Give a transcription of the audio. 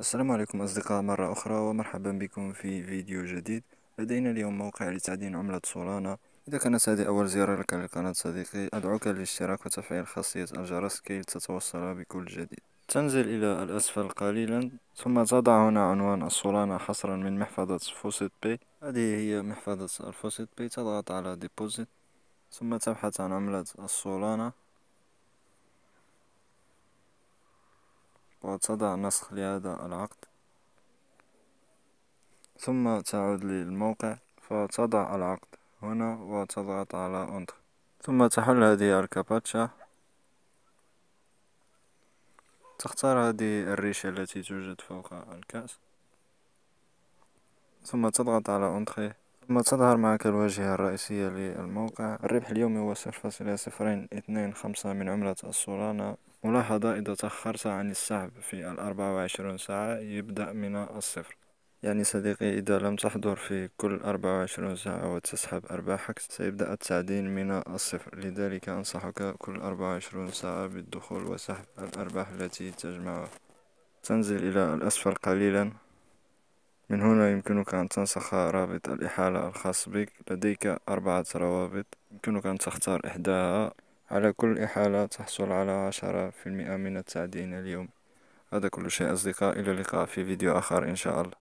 السلام عليكم أصدقاء مرة أخرى ومرحبا بكم في فيديو جديد لدينا اليوم موقع لتعدين عملة سولانا إذا كانت هذه أول زيارة لك للقناة صديقي أدعوك للاشتراك وتفعيل خاصية الجرس كي تتوصل بكل جديد تنزل إلى الأسفل قليلا ثم تضع هنا عنوان السولانا حصرا من محفظة فوسيت بي هذه هي محفظة الفوسيت بي تضغط على ديبوزيت ثم تبحث عن عملة السولانا وقد صدع نسخ لهذا العقد ثم تعود للموقع فتضع العقد هنا وتضغط على أنتر ثم تحل هذه الكاباتشا تختار هذه الريشة التي توجد فوق الكأس ثم تضغط على أنتخي كما تظهر معك الواجهة الرئيسية للموقع الربح اليومي هو صفر فاصلة صفرين اثنين خمسة من عملة السولانا ملاحظة إذا تأخرت عن السحب في الأربعة وعشرون ساعة يبدأ من الصفر يعني صديقي إذا لم تحضر في كل أربعة وعشرون ساعة وتسحب أرباحك سيبدأ التعدين من الصفر لذلك أنصحك كل أربعة وعشرون ساعة بالدخول وسحب الأرباح التي تجمعها تنزل إلى الأسفل قليلا من هنا يمكنك أن تنسخ رابط الإحالة الخاص بك لديك أربعة روابط يمكنك أن تختار إحداها على كل إحالة تحصل على عشرة في المئة من التعدين اليوم هذا كل شيء أصدقاء إلى اللقاء في فيديو آخر إن شاء الله